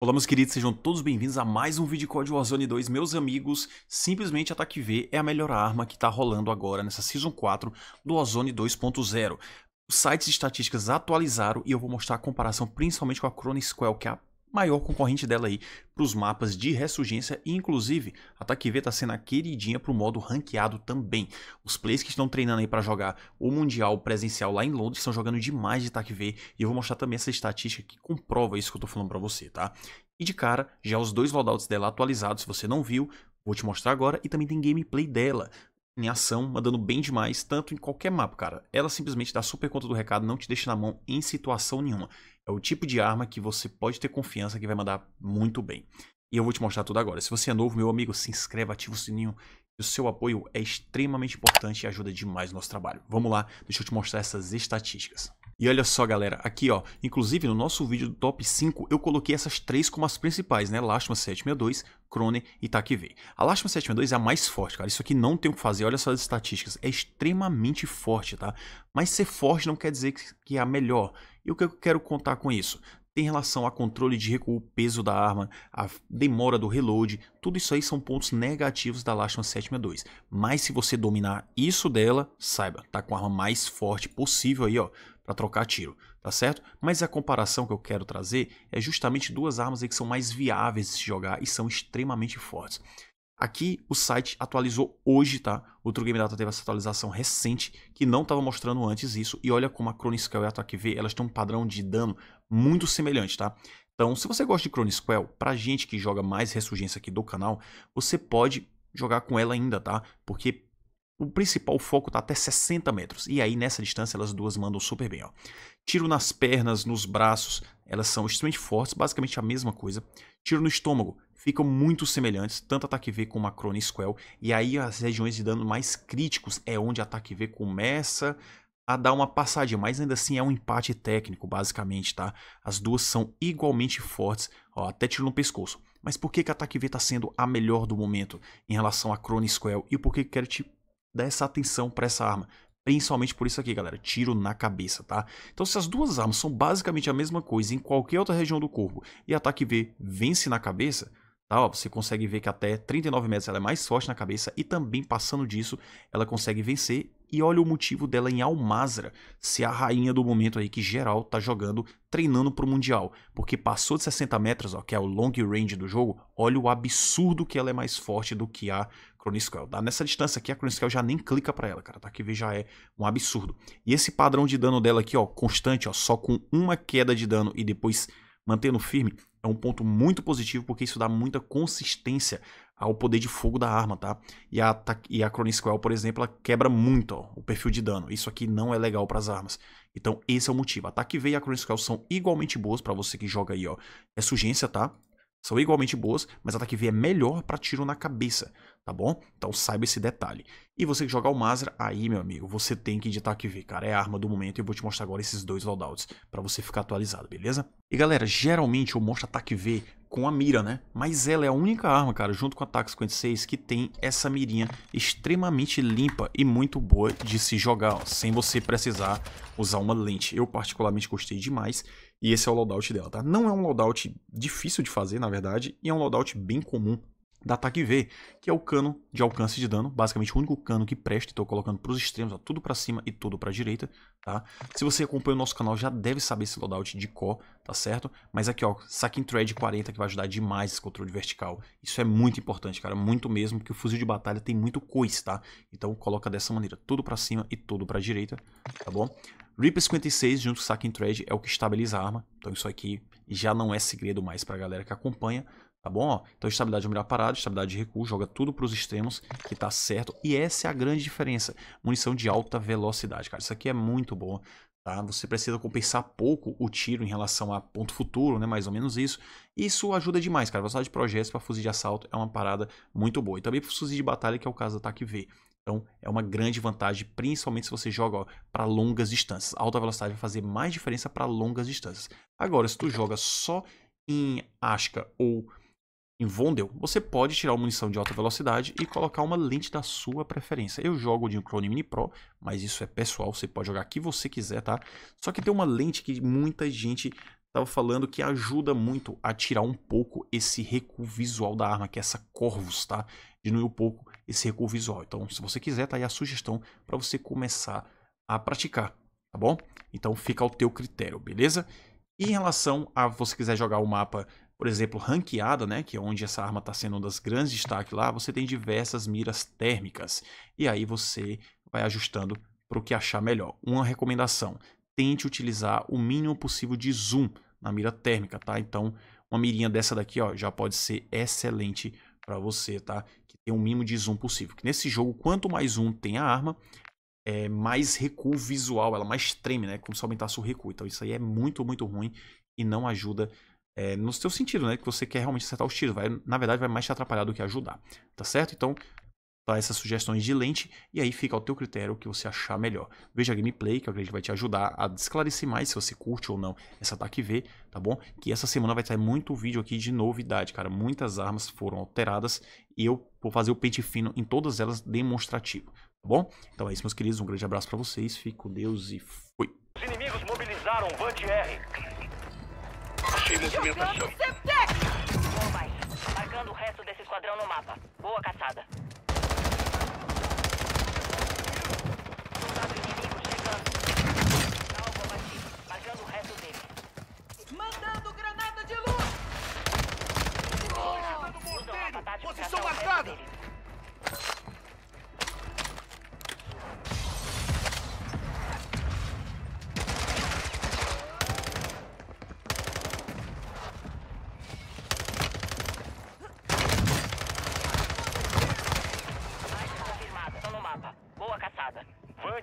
Olá meus queridos, sejam todos bem-vindos a mais um vídeo de Code Warzone 2, meus amigos, simplesmente ataque V é a melhor arma que está rolando agora nessa Season 4 do Warzone 2.0. Os sites de estatísticas atualizaram e eu vou mostrar a comparação principalmente com a Chrono Squall, que é a maior concorrente dela aí para os mapas de ressurgência e inclusive a Takivê está sendo a queridinha para o modo ranqueado também. Os players que estão treinando aí para jogar o Mundial presencial lá em Londres estão jogando demais de Takivê e eu vou mostrar também essa estatística que comprova isso que eu estou falando para você, tá? E de cara, já os dois loadouts dela atualizados, se você não viu, vou te mostrar agora e também tem gameplay dela em ação, mandando bem demais, tanto em qualquer mapa, cara. Ela simplesmente dá super conta do recado, não te deixa na mão em situação nenhuma. É o tipo de arma que você pode ter confiança que vai mandar muito bem. E eu vou te mostrar tudo agora. Se você é novo, meu amigo, se inscreva, ativa o sininho. O seu apoio é extremamente importante e ajuda demais no nosso trabalho. Vamos lá, deixa eu te mostrar essas estatísticas. E olha só, galera, aqui ó, inclusive no nosso vídeo do top 5 eu coloquei essas três como as principais, né? Lashma 762, Krone e Takivei. A Lashma 762 é a mais forte, cara. Isso aqui não tem o que fazer, olha só as estatísticas. É extremamente forte, tá? Mas ser forte não quer dizer que é a melhor. E o que eu quero contar com isso? Tem relação a controle de recuo, peso da arma, a demora do reload, tudo isso aí são pontos negativos da Lastima 762. Mas se você dominar isso dela, saiba, tá com a arma mais forte possível aí, ó para trocar tiro, tá certo? Mas a comparação que eu quero trazer é justamente duas armas que são mais viáveis de se jogar e são extremamente fortes. Aqui o site atualizou hoje, tá? O True Game Data teve essa atualização recente que não estava mostrando antes isso. E olha como a Chronisquel e a TACV, elas têm um padrão de dano muito semelhante, tá? Então, se você gosta de Chronisquel, pra gente que joga mais ressurgência aqui do canal, você pode jogar com ela ainda, tá? Porque o principal foco está até 60 metros. E aí, nessa distância, elas duas mandam super bem. Ó. Tiro nas pernas, nos braços, elas são extremamente fortes, basicamente a mesma coisa. Tiro no estômago, ficam muito semelhantes, tanto ataque V como a Crone squel E aí, as regiões de dano mais críticos é onde ataque V começa a dar uma passadinha, mas ainda assim é um empate técnico, basicamente, tá? As duas são igualmente fortes, ó, até tiro no pescoço. Mas por que, que a Ataque V está sendo a melhor do momento em relação a Crone squel E por que, que quero te dessa essa atenção para essa arma. Principalmente por isso aqui, galera, tiro na cabeça, tá? Então se as duas armas são basicamente a mesma coisa em qualquer outra região do corpo e ataque V vence na cabeça, Tá, ó, você consegue ver que até 39 metros ela é mais forte na cabeça e também passando disso ela consegue vencer. E olha o motivo dela em Almazra ser a rainha do momento aí que geral tá jogando, treinando pro Mundial. Porque passou de 60 metros, ó, que é o long range do jogo, olha o absurdo que ela é mais forte do que a Croniscal. dá tá? nessa distância aqui, a Croniscal já nem clica para ela, cara. Ataque tá? V já é um absurdo. E esse padrão de dano dela aqui, ó, constante, ó, só com uma queda de dano e depois mantendo firme, é um ponto muito positivo porque isso dá muita consistência ao poder de fogo da arma, tá? E a, e a Cronin por exemplo, ela quebra muito ó, o perfil de dano. Isso aqui não é legal para as armas. Então esse é o motivo. Ataque V e a Cronin são igualmente boas para você que joga aí, ó, É Ressurgência, tá? São igualmente boas, mas a V é melhor para tiro na cabeça, tá bom? Então saiba esse detalhe. E você que jogar o Mazra, aí, meu amigo, você tem que ir de V, cara. É a arma do momento e eu vou te mostrar agora esses dois loadouts para você ficar atualizado, beleza? E galera, geralmente eu mostro a V com a mira, né? Mas ela é a única arma, cara, junto com a TAC-56 que tem essa mirinha extremamente limpa e muito boa de se jogar, ó, sem você precisar usar uma lente. Eu particularmente gostei demais e esse é o loadout dela, tá? Não é um loadout difícil de fazer, na verdade, e é um loadout bem comum da TAC V, que é o cano de alcance de dano, basicamente o único cano que presta, estou colocando para os extremos, ó, tudo para cima e tudo para a direita, tá? Se você acompanha o nosso canal já deve saber esse loadout de cor, tá certo? Mas aqui ó, Sacking Thread 40 que vai ajudar demais esse controle vertical, isso é muito importante cara, muito mesmo, porque o fuzil de batalha tem muito coice, tá? Então coloca dessa maneira, tudo para cima e tudo para a direita, tá bom? Reaper 56 junto com o Sacking Trade é o que estabiliza a arma. Então isso aqui já não é segredo mais para a galera que acompanha. Tá bom? Então estabilidade é melhor parada, estabilidade de recuo, joga tudo para os extremos que tá certo. E essa é a grande diferença. Munição de alta velocidade, cara. Isso aqui é muito bom. Tá? Você precisa compensar pouco o tiro em relação a ponto futuro, né? mais ou menos isso. Isso ajuda demais, cara. Velocidade de projetos para fuzil de assalto é uma parada muito boa. E também para fuzil de batalha, que é o caso do ataque V. Então é uma grande vantagem, principalmente se você joga para longas distâncias. alta velocidade vai fazer mais diferença para longas distâncias. Agora, se tu joga só em Ashka ou em Vondel, você pode tirar uma munição de alta velocidade e colocar uma lente da sua preferência. Eu jogo de um Clone Mini Pro, mas isso é pessoal, você pode jogar que você quiser, tá? Só que tem uma lente que muita gente estava falando que ajuda muito a tirar um pouco esse recuo visual da arma, que é essa Corvus, tá? Diminui um pouco esse recuo visual. Então, se você quiser, tá aí a sugestão para você começar a praticar, tá bom? Então fica ao teu critério, beleza? E em relação a você quiser jogar o mapa por exemplo, ranqueada, né, que é onde essa arma está sendo um dos grandes destaques lá, você tem diversas miras térmicas. E aí você vai ajustando para o que achar melhor. Uma recomendação, tente utilizar o mínimo possível de zoom na mira térmica, tá? Então, uma mirinha dessa daqui, ó, já pode ser excelente para você, tá? Que tem o mínimo de zoom possível. Que nesse jogo, quanto mais zoom tem a arma, é, mais recuo visual, ela mais treme, né? Como se aumentasse o recuo. Então isso aí é muito, muito ruim e não ajuda é, no seu sentido, né? Que você quer realmente acertar os tiros. Vai, na verdade, vai mais te atrapalhar do que ajudar, tá certo? Então, para tá essas sugestões de lente, e aí fica ao teu critério o que você achar melhor. Veja a gameplay, que eu acredito que vai te ajudar a esclarecer mais se você curte ou não essa TAC V, tá bom? Que essa semana vai ter muito vídeo aqui de novidade, cara. Muitas armas foram alteradas e eu vou fazer o pente fino em todas elas demonstrativo, tá bom? Então é isso, meus queridos. Um grande abraço para vocês. Fico com Deus e fui. Os inimigos mobilizaram o Vant R. Achei movimentação. Bombay, marcando o resto desse esquadrão no mapa. Boa caçada. Soldado inimigo chegando. Salvo abatido, marcando o resto dele. Mandando granada de luz! Oh, Usam a Vocês são marcados!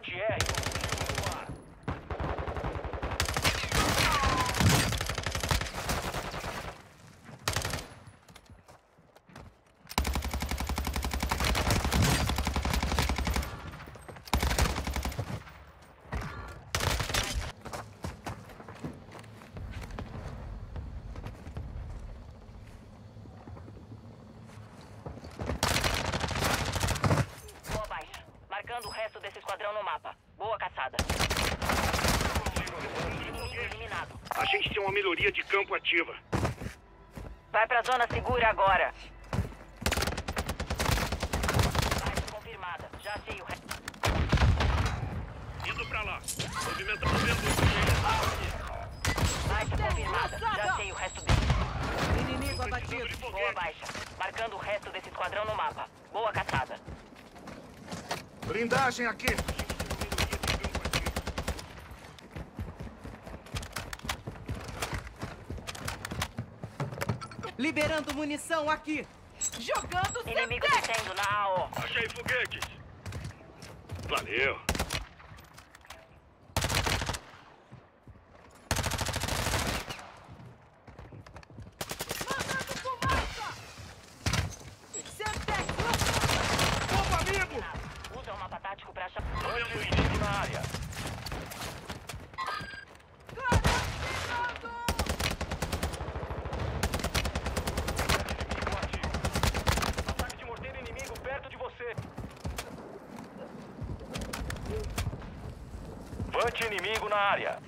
Good, yeah. A gente tem uma melhoria de campo ativa. Vai pra zona segura agora. Baixa confirmada. Já sei o resto. Indo pra lá. Movimento vento. Baixa confirmada. Já sei o resto dele. Inimigo abatido. Boa baixa. Marcando o resto desse esquadrão no mapa. Boa caçada. Blindagem aqui. Liberando munição aqui. Jogando Inimigo descendo na AO. Achei foguetes. Valeu. Atacante inimigo na área.